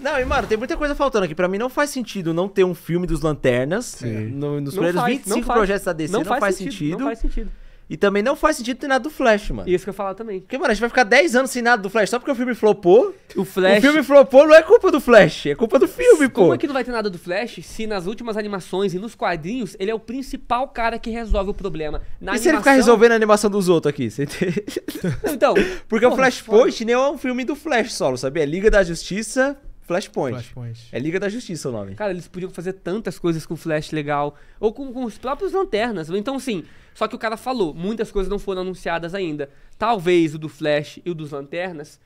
Não, e mano, tem muita coisa faltando aqui. Pra mim não faz sentido não ter um filme dos Lanternas. Né? No, nos não primeiros faz, 25 projetos da DC não, não faz, faz sentido, sentido. Não faz sentido. E também não faz sentido ter nada do Flash, mano. Isso que eu ia falar também. Porque, mano, a gente vai ficar 10 anos sem nada do Flash só porque o filme flopou. O Flash. O filme flopou não é culpa do Flash, é culpa do filme, Como pô. Como é que não vai ter nada do Flash se nas últimas animações e nos quadrinhos ele é o principal cara que resolve o problema? Na e animação... se ele ficar resolvendo a animação dos outros aqui? Você entende? Então. porque porra, o Flashpoint nem é um filme do Flash solo, sabia? É Liga da Justiça, Flashpoint. Flashpoint. É Liga da Justiça o nome. Cara, eles podiam fazer tantas coisas com Flash legal. Ou com, com os próprios Lanternas. Então, sim. Só que o cara falou, muitas coisas não foram anunciadas ainda. Talvez o do Flash e o dos Lanternas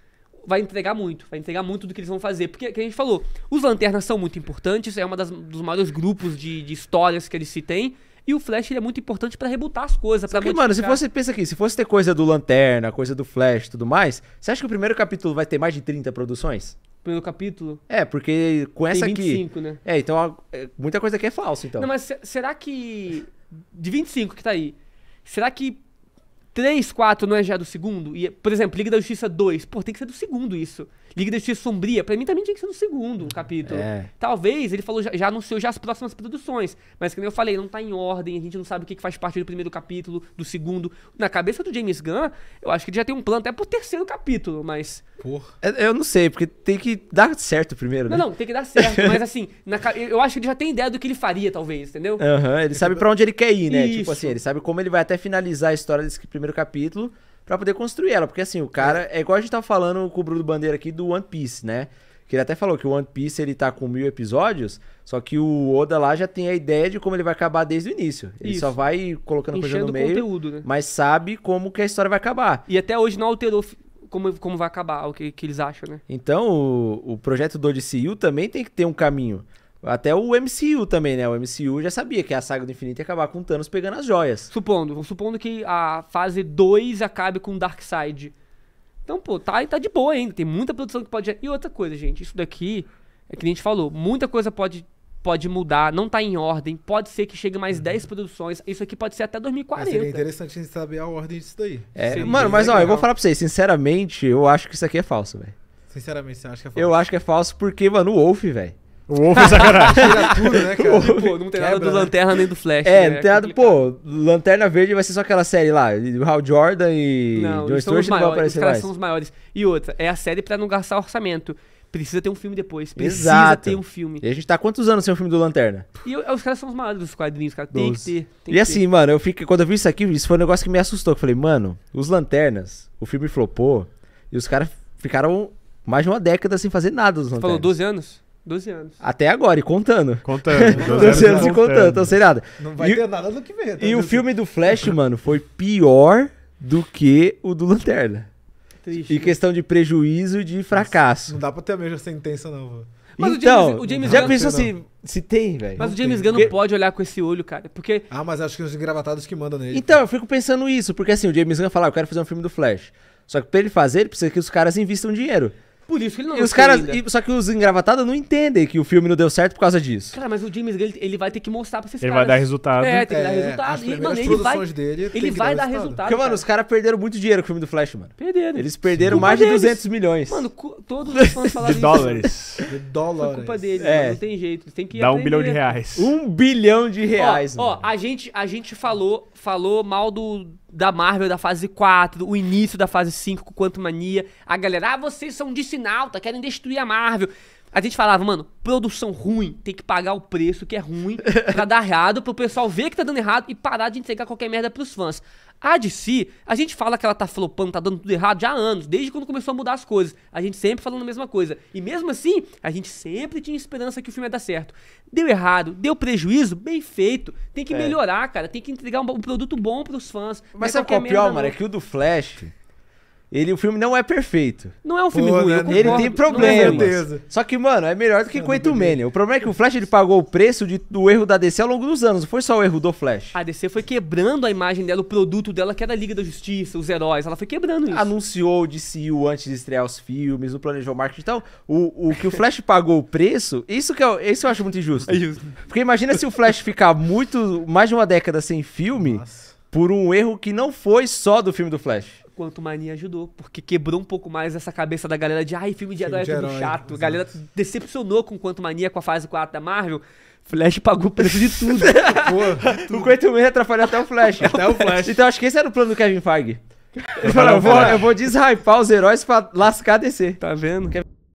vai entregar muito, vai entregar muito do que eles vão fazer. Porque, que a gente falou, os Lanternas são muito importantes, é um dos maiores grupos de, de, histórias que eles se têm. E o Flash é muito importante para rebutar as coisas. Porque, mano, se você pensa aqui, se fosse ter coisa do Lanterna, coisa do Flash tudo mais, você acha que o primeiro capítulo vai ter mais de 30 produções? pelo capítulo. É, porque com essa aqui. 25, Né? É, então é, muita coisa aqui é falsa, então. Não, mas será que. De 25 que tá aí. Será que 3, 4 não é já do segundo? E, por exemplo, Liga da Justiça 2. Pô, tem que ser do segundo isso. Liga da Justiça Sombria, pra mim também tinha que ser no segundo capítulo. É. Talvez ele falou, já, já anunciou já as próximas produções. Mas como eu falei, não tá em ordem, a gente não sabe o que, que faz parte do primeiro capítulo, do segundo. Na cabeça do James Gunn, eu acho que ele já tem um plano até pro terceiro capítulo, mas. Porra. É, eu não sei, porque tem que dar certo primeiro, né? Não, não, tem que dar certo. mas assim, na, eu acho que ele já tem ideia do que ele faria, talvez, entendeu? Aham, uhum, ele sabe para onde ele quer ir, né? Isso. Tipo assim, ele sabe como ele vai até finalizar a história desse primeiro capítulo para poder construir ela. Porque assim, o cara. É. é igual a gente tá falando com o Bruno Bandeira aqui do One Piece, né? Que ele até falou que o One Piece ele tá com mil episódios, só que o Oda lá já tem a ideia de como ele vai acabar desde o início. Ele Isso. só vai colocando Enchendo coisa no meio, conteúdo, né? mas sabe como que a história vai acabar. E até hoje não alterou como, como vai acabar, o que, que eles acham, né? Então, o, o projeto do DCU também tem que ter um caminho. Até o MCU também, né? O MCU já sabia que a saga do infinito ia acabar com Thanos pegando as joias. Supondo, supondo que a fase 2 acabe com Darkseid. Então, pô, tá, tá de boa ainda. Tem muita produção que pode. E outra coisa, gente, isso daqui é que a gente falou, muita coisa pode pode mudar, não tá em ordem, pode ser que chegue mais 10 uhum. produções, isso aqui pode ser até 2040. Mas ah, seria interessante a gente saber a ordem disso daí. É, mano, mas legal. ó, eu vou falar pra vocês, sinceramente, eu acho que isso aqui é falso, velho. Sinceramente, você acha que é falso? Eu acho que é falso porque, mano, o Wolf, velho. O ovo é sacanagem. Tira tudo, né, cara? pô, não tem nada do né? Lanterna nem do Flash. É, né? não é tem nada. Pô, Lanterna Verde vai ser só aquela série lá. Hal Jordan e não, John Stewart não vão aparecer os caras são os maiores. E outra, é a série pra não gastar orçamento. Precisa ter um filme depois. Precisa Exato. ter um filme. E a gente tá há quantos anos sem um filme do Lanterna? E eu, os caras são os maiores dos quadrinhos, cara. Tem Doze. que ter. Tem e que assim, ter. mano, eu fico, quando eu vi isso aqui, isso foi um negócio que me assustou. Eu falei, mano, os Lanternas, o filme flopou e os caras ficaram mais de uma década sem fazer nada dos Lanternas. Você falou 12 anos? 12 anos. Até agora, e contando. Contando. 12, 12 anos, e contando, contando, então sem nada. Não vai e, ter nada no que vem. Tá e o filme do Flash, mano, foi pior do que o do Lanterna. Triste. E questão de prejuízo e de fracasso. Não dá pra ter a mesma sentença, não, mano. Mas então, o James, então, Gunn. já pensou se, se tem, velho? Mas não o James Gunn não pode olhar com esse olho, cara. Porque... Ah, mas acho que os engravatados que mandam nele. Então, eu fico pensando isso, porque assim, o James Gunn fala, ah, eu quero fazer um filme do Flash. Só que pra ele fazer, ele precisa que os caras invistam dinheiro. Por isso que ele não e os caras e, Só que os engravatados não entendem que o filme não deu certo por causa disso. Cara, mas o James Gunn, ele, vai ter que mostrar pra vocês ele caras. vai dar resultado. É, tem que é, dar resultado. E, mano, ele vai, dele, ele vai dar, dar resultado. Porque, mano, cara. os caras perderam muito dinheiro com o filme do Flash, mano. Perderam. Eles perderam mais deles. de 200 milhões. Mano, todos os fãs falaram De dólares. De dólares. Foi culpa deles, é. mano, não tem jeito. Tem que Dá aprender. um bilhão de reais. Um bilhão de reais, ó, mano. Ó, a gente, a gente falou, falou mal do da Marvel da fase 4, o início da fase 5 com Quanto Mania A galera, ah, vocês são de tá querem destruir a Marvel. A gente falava, mano, produção ruim, tem que pagar o preço que é ruim pra dar errado, pro pessoal ver que tá dando errado e parar de entregar qualquer merda pros fãs. A de si, a gente fala que ela tá flopando, tá dando tudo errado já há anos, desde quando começou a mudar as coisas. A gente sempre falando a mesma coisa. E mesmo assim, a gente sempre tinha esperança que o filme ia dar certo. Deu errado, deu prejuízo, bem feito. Tem que é. melhorar, cara. Tem que entregar um, um produto bom pros fãs. Mas é sabe qual é o pior, mano? É que o do Flash. Ele, o filme não é perfeito. Não é um filme Pô, ruim. Né? Concordo, ele tem problemas. Só que, mano, é melhor do que Quantum Mania. O problema é que o Flash ele pagou o preço de, do erro da DC ao longo dos anos. Não foi só o erro do Flash. A DC foi quebrando a imagem dela, o produto dela, que era é a Liga da Justiça, os heróis. Ela foi quebrando isso. Anunciou o DCU antes de estrear os filmes, não planejou o marketing. Então, o, o que o Flash pagou o preço, isso que eu, é isso eu acho muito injusto. É justo. Porque imagina se o Flash ficar muito, mais de uma década sem filme Nossa. por um erro que não foi só do filme do Flash quanto Mania ajudou, porque quebrou um pouco mais essa cabeça da galera de ai, filme de filme herói é tudo herói, chato. Exato. A galera decepcionou com quanto Mania com a fase 4 da Marvel. Flash pagou o preço de tudo. Pô, O Quentin Man atrapalhou até o Flash. até o Flash. Então acho que esse era o plano do Kevin Feige. Ele falou, eu vou, eu vou deshypar os heróis pra lascar a DC. Tá vendo? Kevin...